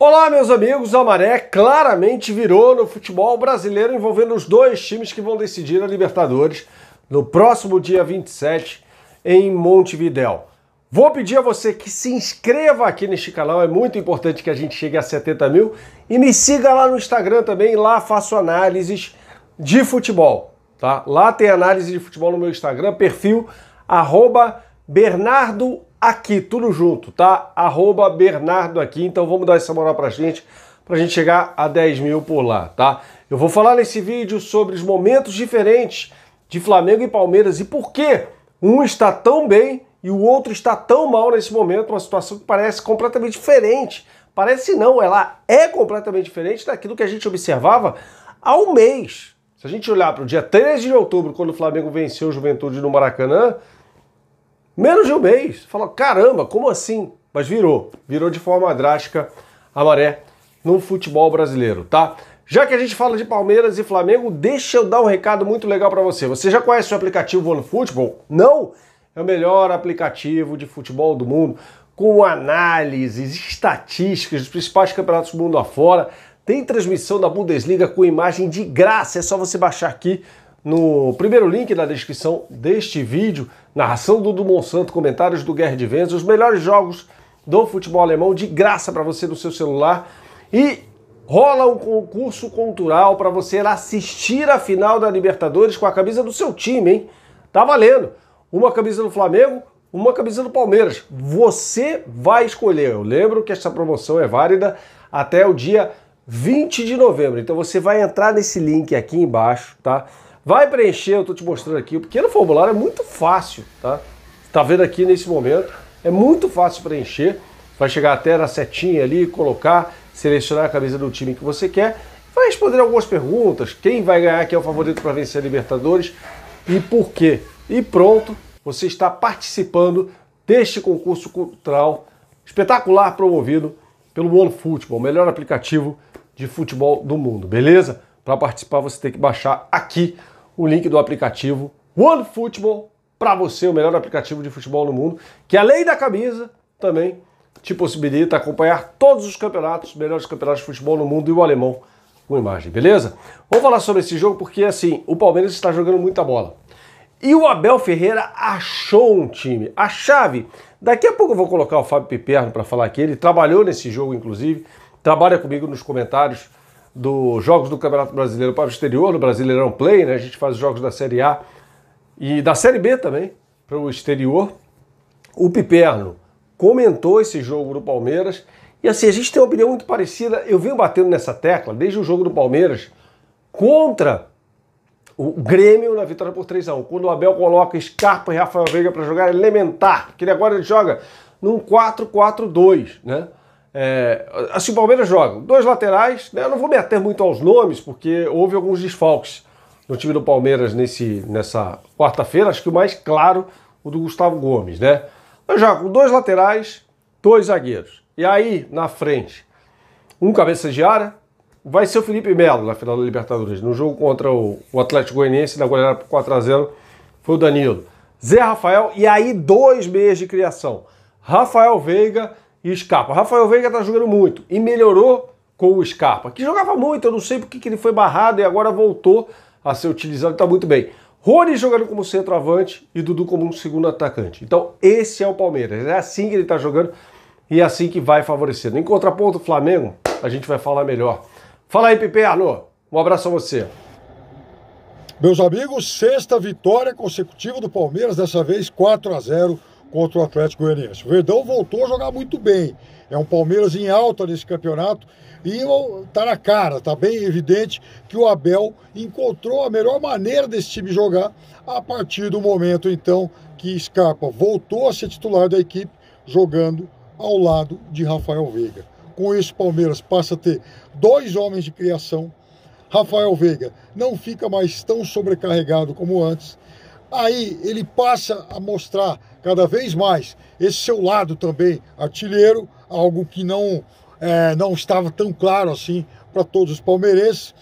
Olá, meus amigos. A maré claramente virou no futebol brasileiro envolvendo os dois times que vão decidir a Libertadores no próximo dia 27 em Montevidéu. Vou pedir a você que se inscreva aqui neste canal, é muito importante que a gente chegue a 70 mil e me siga lá no Instagram também, lá faço análises de futebol, tá? Lá tem análise de futebol no meu Instagram, perfil arroba Bernardo aqui, tudo junto, tá? Arroba Bernardo aqui, então vamos dar essa moral pra gente, pra gente chegar a 10 mil por lá, tá? Eu vou falar nesse vídeo sobre os momentos diferentes de Flamengo e Palmeiras e por que um está tão bem e o outro está tão mal nesse momento, uma situação que parece completamente diferente. Parece não, ela é completamente diferente daquilo que a gente observava há um mês. Se a gente olhar para o dia 13 de outubro, quando o Flamengo venceu o Juventude no Maracanã, menos de um mês. Fala, caramba, como assim? Mas virou, virou de forma drástica a maré no futebol brasileiro, tá? Já que a gente fala de Palmeiras e Flamengo, deixa eu dar um recado muito legal para você. Você já conhece o aplicativo OneFootball? Não? É o melhor aplicativo de futebol do mundo, com análises, estatísticas dos principais campeonatos do mundo afora. Tem transmissão da Bundesliga com imagem de graça, é só você baixar aqui no primeiro link da descrição deste vídeo, narração do, do Monsanto, comentários do Guerra de Vênus, os melhores jogos do futebol alemão de graça para você no seu celular e rola um concurso cultural para você assistir a final da Libertadores com a camisa do seu time, hein? Tá valendo. Uma camisa do Flamengo, uma camisa do Palmeiras. Você vai escolher. Eu lembro que essa promoção é válida até o dia 20 de novembro. Então você vai entrar nesse link aqui embaixo, tá? Vai preencher, eu estou te mostrando aqui. O pequeno formulário é muito fácil, tá? Está vendo aqui nesse momento, é muito fácil preencher. Vai chegar até na setinha ali, colocar, selecionar a camisa do time que você quer. Vai responder algumas perguntas, quem vai ganhar, quem é o favorito para vencer a Libertadores e por quê. E pronto, você está participando deste concurso cultural espetacular promovido pelo Football, o melhor aplicativo de futebol do mundo, beleza? Para participar você tem que baixar aqui o link do aplicativo OneFootball para você, o melhor aplicativo de futebol no mundo, que além da camisa também te possibilita acompanhar todos os campeonatos, melhores campeonatos de futebol no mundo e o alemão com imagem, beleza? Vamos falar sobre esse jogo porque assim, o Palmeiras está jogando muita bola. E o Abel Ferreira achou um time, a chave. Daqui a pouco eu vou colocar o Fábio Piperno para falar aqui, ele trabalhou nesse jogo inclusive, trabalha comigo nos comentários dos jogos do Campeonato Brasileiro para o exterior, no Brasileirão Play, né? A gente faz os jogos da Série A e da Série B também para o exterior. O Piperno comentou esse jogo do Palmeiras e assim, a gente tem uma opinião muito parecida. Eu venho batendo nessa tecla desde o jogo do Palmeiras contra o Grêmio na vitória por 3 a 1 Quando o Abel coloca Scarpa e Rafael Veiga para jogar, é elementar, porque ele agora ele joga num 4-4-2, né? É, assim, o Palmeiras joga dois laterais, né? eu não vou me ater muito aos nomes, porque houve alguns desfalques no time do Palmeiras nesse, nessa quarta-feira, acho que o mais claro, o do Gustavo Gomes, né? Mas joga com dois laterais, dois zagueiros. E aí, na frente, um cabeça de área, vai ser o Felipe Melo na final da Libertadores. No jogo contra o, o Atlético Goianiense, na goleada por 4x0, foi o Danilo. Zé Rafael, e aí dois meias de criação. Rafael Veiga e Scarpa. Rafael Veiga tá jogando muito e melhorou com o Scarpa, que jogava muito, eu não sei porque que ele foi barrado e agora voltou a ser utilizado, está muito bem. Rony jogando como centroavante e Dudu como um segundo atacante. Então, esse é o Palmeiras. É assim que ele está jogando e é assim que vai favorecendo. Em contraponto, Flamengo, a gente vai falar melhor. Fala aí, Pepe Arno. Um abraço a você. Meus amigos, sexta vitória consecutiva do Palmeiras, dessa vez 4 a 0 contra o Atlético Goianiense. O Verdão voltou a jogar muito bem. É um Palmeiras em alta nesse campeonato e está na cara, Está bem evidente que o Abel encontrou a melhor maneira desse time jogar a partir do momento então que Scarpa voltou a ser titular da equipe jogando ao lado de Rafael Veiga. Com isso, o Palmeiras passa a ter dois homens de criação. Rafael Veiga não fica mais tão sobrecarregado como antes Aí ele passa a mostrar cada vez mais esse seu lado também artilheiro, algo que não, é, não estava tão claro assim para todos os palmeirenses.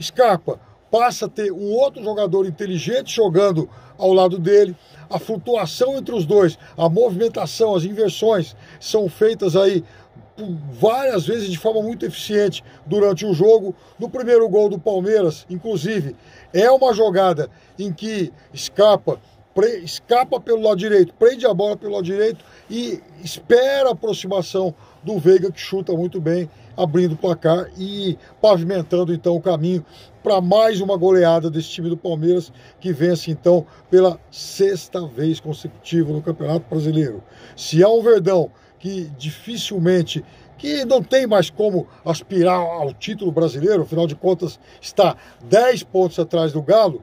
Scarpa passa a ter um outro jogador inteligente jogando ao lado dele. A flutuação entre os dois, a movimentação, as inversões são feitas aí várias vezes de forma muito eficiente durante o jogo. No primeiro gol do Palmeiras, inclusive, é uma jogada em que escapa, pre, escapa pelo lado direito, prende a bola pelo lado direito e espera a aproximação do Veiga, que chuta muito bem, abrindo o placar e pavimentando então o caminho para mais uma goleada desse time do Palmeiras, que vence então pela sexta vez consecutiva no Campeonato Brasileiro. Se há um Verdão que dificilmente, que não tem mais como aspirar ao título brasileiro, afinal de contas está 10 pontos atrás do Galo,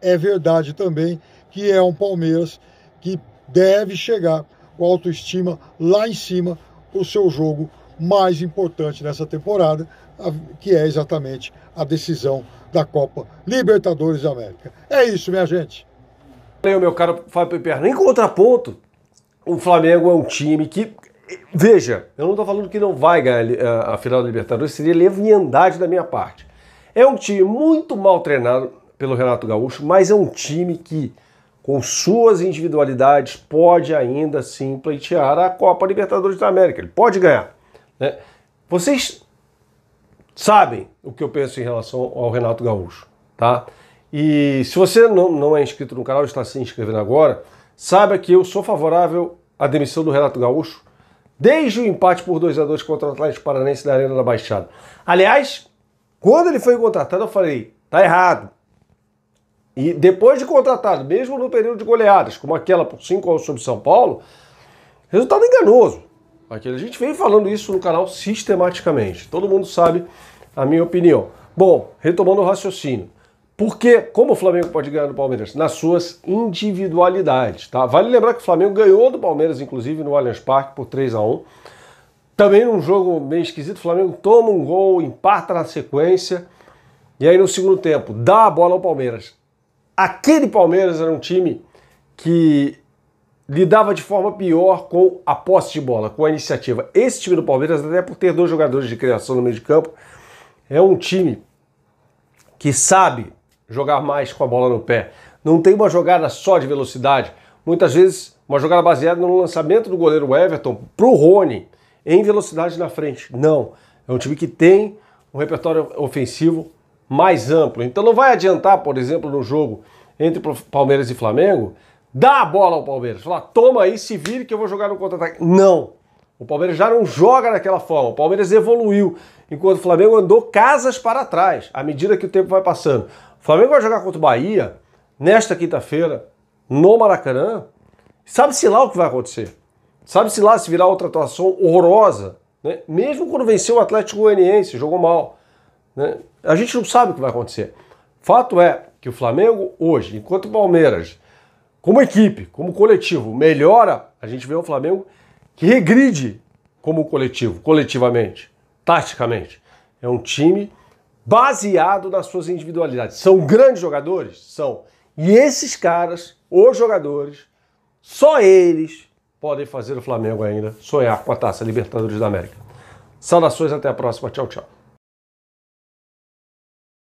é verdade também que é um Palmeiras que deve chegar com autoestima lá em cima para o seu jogo mais importante nessa temporada, que é exatamente a decisão da Copa Libertadores da América. É isso, minha gente. Valeu, meu caro Fábio Perna. Em contraponto, o Flamengo é um time que Veja, eu não estou falando que não vai ganhar eh, a, final da Libertadores, seria leviandade da minha parte. É um time muito mal treinado pelo Renato Gaúcho, mas é um time que, com suas individualidades, pode ainda sim pleitear a Copa Libertadores da América. Ele pode ganhar. Né? Vocês sabem o que eu penso em relação ao Renato Gaúcho, tá? E se você não, não é inscrito no canal, está se inscrevendo agora, saiba que eu sou favorável à demissão do Renato Gaúcho desde o empate por 2 a 2 contra o Atlético Paranense na Arena da Baixada. Aliás, quando ele foi contratado, eu falei: tá errado. E depois de contratado, mesmo no período de goleadas, como aquela por 5 anos sobre São Paulo, resultado enganoso. Aquilo. A gente vem falando isso no canal sistematicamente. Todo mundo sabe a minha opinião. Bom, retomando o raciocínio. Porque, como o Flamengo pode ganhar do Palmeiras? Nas suas individualidades, tá? Vale lembrar que o Flamengo ganhou do Palmeiras, inclusive, no Allianz Parque, por 3 a 1 Também num jogo meio esquisito, o Flamengo toma um gol, empata na sequência, e aí no segundo tempo dá a bola ao Palmeiras. Aquele Palmeiras era um time que lidava de forma pior com a posse de bola, com a iniciativa. Esse time do Palmeiras, até por ter dois jogadores de criação no meio de campo, é um time que sabe jogar mais com a bola no pé. Não tem uma jogada só de velocidade. Muitas vezes, uma jogada baseada no lançamento do goleiro Everton para o Rony, em velocidade na frente. Não. É um time que tem um repertório ofensivo mais amplo. Então não vai adiantar, por exemplo, no jogo entre Palmeiras e Flamengo, dar a bola ao Palmeiras. Falar, toma aí, se vire que eu vou jogar no contra-ataque. Não. O Palmeiras já não joga daquela forma. O Palmeiras evoluiu, enquanto o Flamengo andou casas para trás à medida que o tempo vai passando. Flamengo vai jogar contra o Bahia nesta quinta-feira no Maracanã. Sabe-se lá o que vai acontecer. Sabe-se lá se virar outra atuação horrorosa. Né? Mesmo quando venceu o Atlético Goianiense, jogou mal. Né? A gente não sabe o que vai acontecer. Fato é que o Flamengo hoje, enquanto o Palmeiras, como equipe, como coletivo, melhora, a gente vê o Flamengo que regride como coletivo, coletivamente, taticamente. É um time baseado nas suas individualidades. São grandes jogadores? São. E esses caras, os jogadores, só eles podem fazer o Flamengo ainda sonhar com a taça Libertadores da América. Saudações, até a próxima. Tchau, tchau.